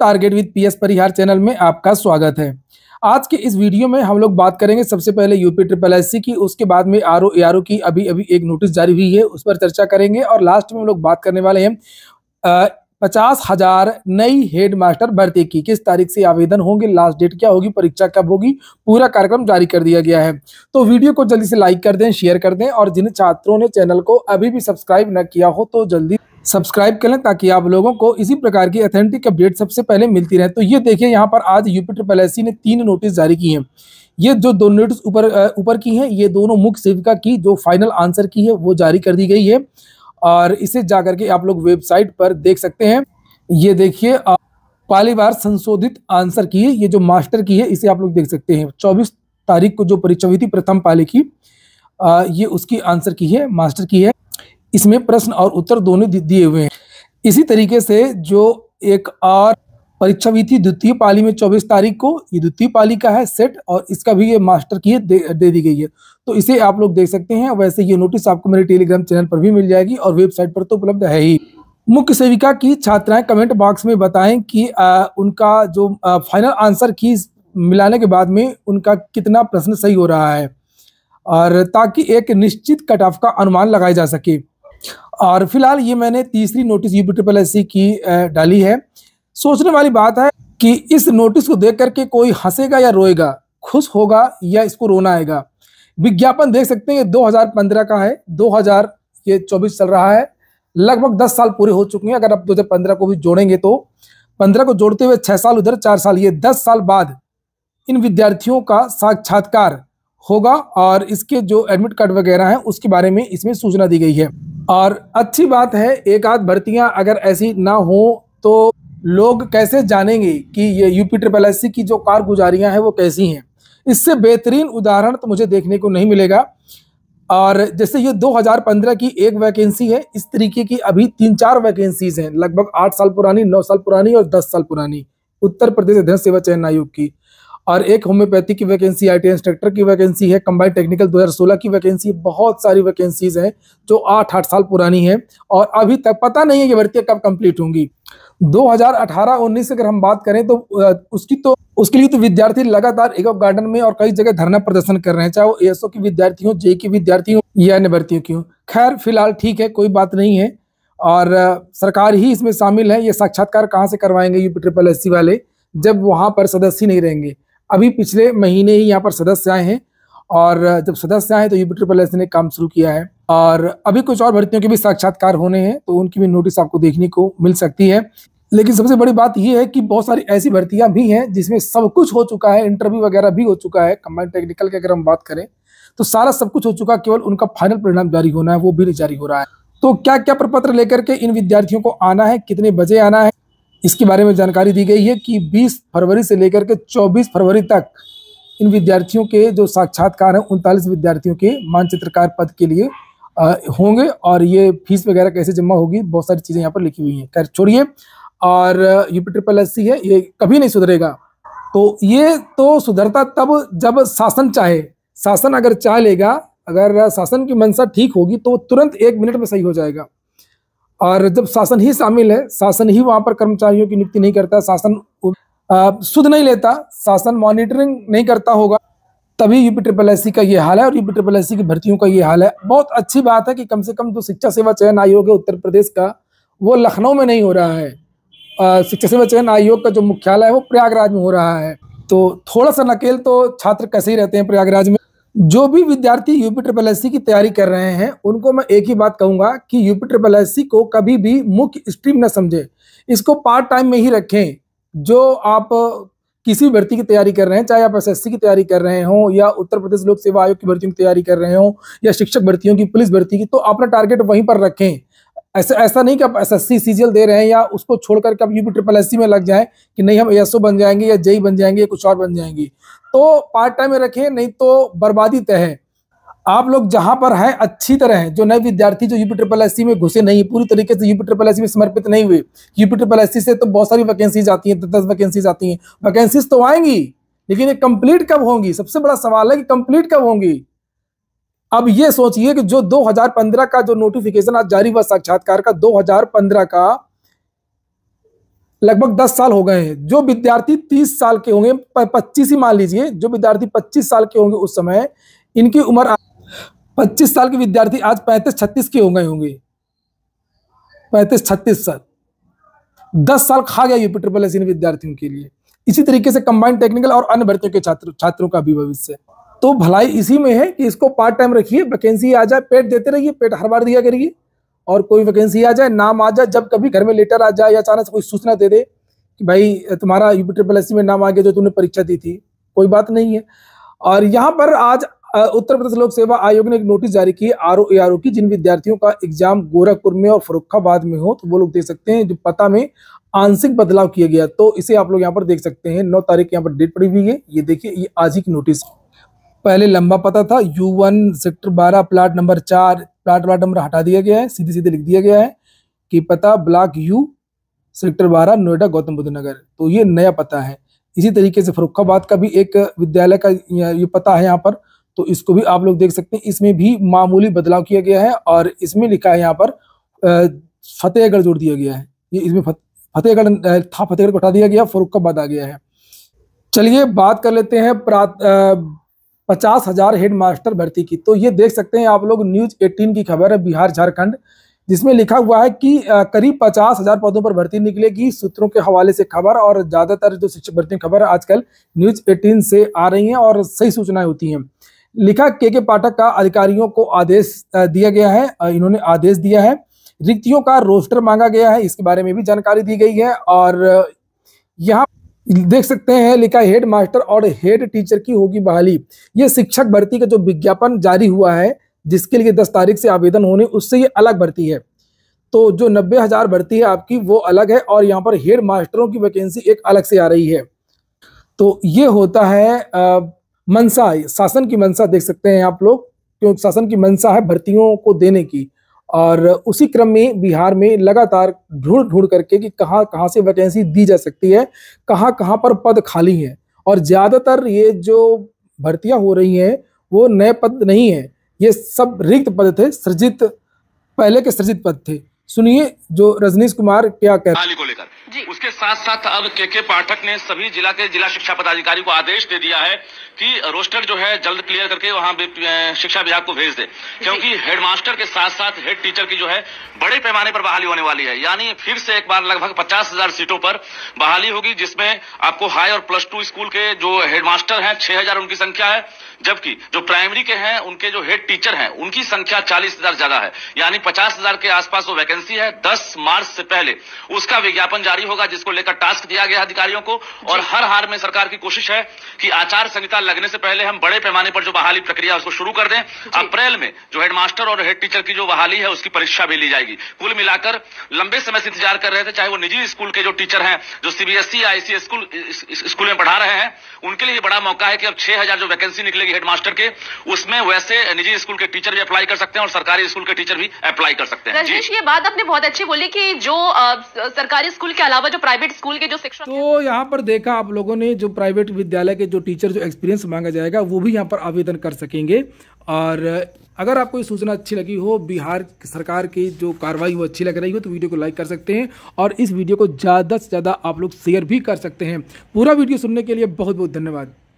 target with PS Parihar channel में आपका स्वागत है आज के इस वीडियो में हम लोग बात करेंगे सबसे पहले यूपी ट्रिपल एस की उसके बाद में आर ओ आर ओ की अभी अभी एक नोटिस जारी हुई है उस पर चर्चा करेंगे और लास्ट में हम लोग बात करने वाले हैं पचास हजार नई हेडमास्टर भर्ती की किस तारीख से आवेदन होंगे लास्ट डेट क्या होगी परीक्षा कब होगी पूरा कार्यक्रम जारी कर दिया गया है तो वीडियो को जल्दी से लाइक कर दें शेयर कर दें और जिन छात्रों ने चैनल को अभी भी सब्सक्राइब न किया हो तो जल्दी सब्सक्राइब करें ताकि आप लोगों को इसी प्रकार की अथेंटिक अपडेट सबसे पहले मिलती रहे तो ये देखिए यहाँ पर आज यूपी ट्रिपल एस ने तीन नोटिस जारी की हैं ये जो दो नोटिस ऊपर ऊपर की हैं ये दोनों मुख्य सेविका की जो फाइनल आंसर की है वो जारी कर दी गई है और इसे जा करके आप लोग वेबसाइट पर देख सकते हैं ये देखिए पहली बार संशोधित आंसर की है ये जो मास्टर की है इसे आप लोग देख सकते हैं चौबीस तारीख को जो परीक्षा हुई थी प्रथम पाली की आ, ये उसकी आंसर की है मास्टर की है इसमें प्रश्न और उत्तर दोनों दिए हुए हैं इसी तरीके से जो एक और परीक्षा भी थी द्वितीय पाली में 24 तारीख को ये द्वितीय पाली का है सेट और इसका भी ये मास्टर की दे, दी गई है तो इसे आप लोग देख सकते हैं वैसे ये नोटिस आपको मेरे टेलीग्राम चैनल पर भी मिल जाएगी और वेबसाइट पर तो उपलब्ध है ही मुख्य सेविका की छात्राएं कमेंट बॉक्स में बताएं कि आ, उनका जो आ, फाइनल आंसर की मिलाने के बाद में उनका कितना प्रश्न सही हो रहा है और ताकि एक निश्चित कट ऑफ का अनुमान लगाया जा सके और फिलहाल ये मैंने तीसरी नोटिस यूपी ट्रिपल एस की डाली है सोचने वाली बात है कि इस नोटिस को देख करके कोई हंसेगा या रोएगा खुश होगा या इसको रोना आएगा विज्ञापन देख सकते हैं दो हजार पंद्रह का है दो हजार ये चौबीस चल रहा है लगभग दस साल पूरे हो चुके हैं अगर आप दो हजार पंद्रह को भी जोड़ेंगे तो पंद्रह को जोड़ते हुए छह साल उधर चार साल ये दस साल बाद इन विद्यार्थियों का साक्षात्कार होगा और इसके जो एडमिट कार्ड वगैरह हैं उसके बारे में इसमें सूचना दी गई है और अच्छी बात है एक आध भर्तियाँ अगर ऐसी ना हो तो लोग कैसे जानेंगे कि ये यूपी ट्रिपल एस की जो गुजारियाँ हैं वो कैसी हैं इससे बेहतरीन उदाहरण तो मुझे देखने को नहीं मिलेगा और जैसे ये 2015 की एक वैकेंसी है इस तरीके की अभी तीन चार वैकेंसीज हैं लगभग आठ साल पुरानी नौ साल पुरानी और दस साल पुरानी उत्तर प्रदेश अध्ययन सेवा चयन आयोग की और एक होम्योपैथी की वैकेंसी आई इंस्ट्रक्टर की वैकेंसी है कम्बाइंड टेक्निकल 2016 की वैकेंसी बहुत सारी वैकेंसीज हैं जो आठ आठ साल पुरानी है और अभी तक पता नहीं है कि भर्तियाँ कब कंप्लीट होंगी 2018-19 अगर हम बात करें तो उसकी तो उसके लिए तो विद्यार्थी लगातार एक गार्डन में और कई जगह धरना प्रदर्शन कर रहे हैं चाहे वो एसओ की विद्यार्थी हो जे e की विद्यार्थी हो या अन्य भर्तियों की हो खैर फिलहाल ठीक है कोई बात नहीं है और सरकार ही इसमें शामिल है ये साक्षात्कार कहाँ से करवाएंगे यूपी ट्रिपल एस वाले जब वहाँ पर सदस्य नहीं रहेंगे अभी पिछले महीने ही यहाँ पर सदस्य आए हैं और जब सदस्य आए तो यूपी ट्रिपल एस ने काम शुरू किया है और अभी कुछ और भर्तियों के भी साक्षात्कार होने हैं तो उनकी भी नोटिस आपको देखने को मिल सकती है लेकिन सबसे बड़ी बात यह है कि बहुत सारी ऐसी भर्तियां भी हैं जिसमें सब कुछ हो चुका है इंटरव्यू वगैरह भी हो चुका है कंबाइंड टेक्निकल की अगर हम बात करें तो सारा सब कुछ हो चुका है केवल उनका फाइनल परिणाम जारी होना है वो भी नहीं जारी हो रहा है तो क्या क्या प्रपत्र लेकर के इन विद्यार्थियों को आना है कितने बजे आना है इसके बारे में जानकारी दी गई है कि 20 फरवरी से लेकर के 24 फरवरी तक इन विद्यार्थियों के जो साक्षात्कार हैं उनतालीस विद्यार्थियों के मानचित्रकार पद के लिए होंगे और ये फीस वगैरह कैसे जमा होगी बहुत सारी चीज़ें यहाँ पर लिखी हुई हैं खैर छोड़िए और यूपी ट्रिपल एस है ये कभी नहीं सुधरेगा तो ये तो सुधरता तब जब शासन चाहे शासन अगर चाह लेगा अगर शासन की मंशा ठीक होगी तो तुरंत एक मिनट में सही हो जाएगा और जब शासन ही शामिल है शासन ही वहाँ पर कर्मचारियों की नियुक्ति नहीं करता शासन सुध नहीं लेता शासन मॉनिटरिंग नहीं करता होगा तभी यूपी ट्रिपल एस का ये हाल है और यूपी ट्रिपल एस की भर्तियों का ये हाल है बहुत अच्छी बात है कि कम से कम जो शिक्षा सेवा चयन आयोग है उत्तर प्रदेश का वो लखनऊ में नहीं हो रहा है शिक्षा सेवा चयन आयोग का जो मुख्यालय है वो प्रयागराज में हो रहा है तो थोड़ा सा नकेल तो छात्र कैसे ही रहते हैं प्रयागराज में जो भी विद्यार्थी यूपी ट्रिपल एस की तैयारी कर रहे हैं उनको मैं एक ही बात कहूंगा कि यूपी ट्रिपल एस को कभी भी मुख्य स्ट्रीम न समझें इसको पार्ट टाइम में ही रखें जो आप किसी भी भर्ती की तैयारी कर रहे हैं चाहे आप एस की तैयारी कर रहे हो या उत्तर प्रदेश लोक सेवा आयोग की भर्तियों की तैयारी कर रहे हो या शिक्षक भर्तियों की पुलिस भर्ती की तो अपना टारगेट वहीं पर रखें ऐसा ऐसा नहीं कि आप एस एस दे रहे हैं या उसको छोड़ करके आप यूपी ट्रिपल एस में लग जाएं कि नहीं हम एस बन जाएंगे या जेई e बन जाएंगे या कुछ और बन जाएंगे तो पार्ट टाइम में रखें नहीं तो बर्बादी तय है आप लोग जहां पर हैं अच्छी तरह हैं जो नए विद्यार्थी जो यूपी ट्रिपल एस में घुसे नहीं पूरी तरीके से यूपी ट्रिपल एस में समर्पित नहीं हुए यूपी ट्रिपल एस से तो बहुत सारी वैकेंसीज आती हैं दस वैकेंसीज आती हैं वैकेंसीज तो आएंगी लेकिन ये कंप्लीट कब होंगी सबसे बड़ा सवाल है कि कंप्लीट कब होंगी अब ये सोचिए कि जो 2015 का जो नोटिफिकेशन आज जारी हुआ साक्षात्कार का 2015 का लगभग दस साल हो गए हैं जो विद्यार्थी तीस साल के होंगे पच्चीस ही मान लीजिए जो विद्यार्थी पच्चीस साल के होंगे उस समय इनकी उम्र पच्चीस साल के विद्यार्थी आज पैंतीस छत्तीस के हो गए होंगे पैंतीस छत्तीस साल दस साल खा गया यूपी ट्रिपल एस विद्यार्थियों के लिए इसी तरीके से कंबाइंड टेक्निकल और अन्य भर्तियों के छात्र छात्रों का भी भविष्य तो भलाई इसी में है कि इसको पार्ट टाइम रखिए वैकेंसी आ जाए पेट देते रहिए पेट हर बार दिया करिए और कोई वैकेंसी आ जाए नाम आ जाए जब कभी घर में लेटर आ जाए या अचानक से कोई सूचना दे दे कि भाई तुम्हारा यूपी ट्रिपल एस में नाम आ गया जो तुमने परीक्षा दी थी कोई बात नहीं है और यहाँ पर आज उत्तर प्रदेश लोक सेवा आयोग ने एक नोटिस जारी की आर ओ आर ओ की जिन विद्यार्थियों का एग्जाम गोरखपुर में और फरुखाबाद में हो तो वो लोग देख सकते हैं जो पता में आंशिक बदलाव किया गया तो इसे आप लोग यहाँ पर देख सकते हैं नौ तारीख यहाँ पर डेट पड़ी हुई है ये देखिए ये आज ही की नोटिस पहले लंबा पता था यू वन सेक्टर बारह प्लाट नंबर चार प्लाट प्लाट नंबर हटा दिया गया है सीधे सीधे लिख दिया गया है कि पता ब्लॉक यू सेक्टर बारह नोएडा गौतम बुद्ध नगर तो ये नया पता है इसी तरीके से फरुखाबाद का भी एक विद्यालय का ये पता है यहाँ पर तो इसको भी आप लोग देख सकते हैं इसमें भी मामूली बदलाव किया गया है और इसमें लिखा है यहाँ पर फतेहगढ़ जोड़ दिया गया है ये इसमें फतेहगढ़ था फतेहगढ़ को हटा दिया गया फरुखाबाद आ गया है चलिए बात कर लेते हैं पचास हजार हेड मास्टर भर्ती की तो ये देख सकते हैं आप लोग न्यूज 18 की खबर है बिहार झारखंड जिसमें लिखा हुआ है कि करीब पचास हजार पदों पर भर्ती निकलेगी सूत्रों के हवाले से खबर और ज्यादातर जो शिक्षक भर्ती खबर आजकल न्यूज 18 से आ रही हैं और सही सूचनाएं होती हैं लिखा के के पाठक का अधिकारियों को आदेश दिया गया है इन्होंने आदेश दिया है रिक्तियों का रोस्टर मांगा गया है इसके बारे में भी जानकारी दी गई है और यहाँ देख सकते हैं लिखा हेड मास्टर और हेड टीचर की होगी बहाली ये शिक्षक भर्ती का जो विज्ञापन जारी हुआ है जिसके लिए दस तारीख से आवेदन होने उससे ये अलग भर्ती है तो जो नब्बे हज़ार भर्ती है आपकी वो अलग है और यहाँ पर हेड मास्टरों की वैकेंसी एक अलग से आ रही है तो ये होता है आ, मनसा शासन की मनसा देख सकते हैं आप लोग क्योंकि शासन की मनसा है भर्तियों को देने की और उसी क्रम में बिहार में लगातार ढूंढ ढूंढ करके कि कहाँ कहाँ से वैकेंसी दी जा सकती है कहाँ कहाँ पर पद खाली हैं और ज़्यादातर ये जो भर्तियाँ हो रही हैं वो नए पद नहीं हैं ये सब रिक्त पद थे सृजित पहले के सृजित पद थे सुनिए जो रजनीश कुमार क्या कह रहे को लेकर उसके साथ साथ अब के के पाठक ने सभी जिला के जिला शिक्षा पदाधिकारी को आदेश दे दिया है कि रोस्टर जो है जल्द क्लियर करके वहाँ शिक्षा विभाग को भेज दे क्योंकि हेडमास्टर के साथ साथ हेड टीचर की जो है बड़े पैमाने पर बहाली होने वाली है यानी फिर से एक बार लगभग पचास हजार सीटों पर बहाली होगी जिसमें आपको हाई और प्लस टू स्कूल के जो हेडमास्टर है छह हजार उनकी संख्या है जबकि जो प्राइमरी के हैं उनके जो हेड टीचर हैं उनकी संख्या चालीस हजार ज्यादा है यानी पचास हजार के आसपास वो वैकेंसी एजेंसी है 10 मार्च से पहले उसका विज्ञापन जारी होगा जिसको लेकर टास्क दिया गया अधिकारियों को और हर हार में सरकार की कोशिश है कि आचार संहिता लगने से पहले हम बड़े पैमाने पर जो बहाली प्रक्रिया उसको शुरू कर दें अप्रैल में जो हेडमास्टर और हेड टीचर की जो बहाली है उसकी परीक्षा भी ली जाएगी कुल मिलाकर लंबे समय से इंतजार कर रहे थे चाहे वो निजी स्कूल के जो टीचर हैं जो CBSE IC e, school school में पढ़ा रहे हैं उनके लिए बड़ा मौका है कि अब छह जो वैकेंसी निकलेगी हेडमास्टर के उसमें वैसे निजी स्कूल के टीचर भी अप्लाई कर सकते हैं और सरकारी स्कूल के टीचर भी अप्लाई कर सकते हैं ये बात आपने बहुत अच्छी बोली कि जो सरकारी स्कूल के अलावा जो प्राइवेट स्कूल के जो शिक्षक तो यहाँ पर देखा आप लोगों ने जो प्राइवेट विद्यालय के जो टीचर जो एक्सपीरियंस मांगा जाएगा वो भी यहाँ पर आवेदन कर सकेंगे और अगर आपको ये सूचना अच्छी लगी हो बिहार सरकार की जो कार्रवाई वो अच्छी लग रही हो तो वीडियो को लाइक कर सकते हैं और इस वीडियो को ज़्यादा से ज़्यादा आप लोग शेयर भी कर सकते हैं पूरा वीडियो सुनने के लिए बहुत बहुत धन्यवाद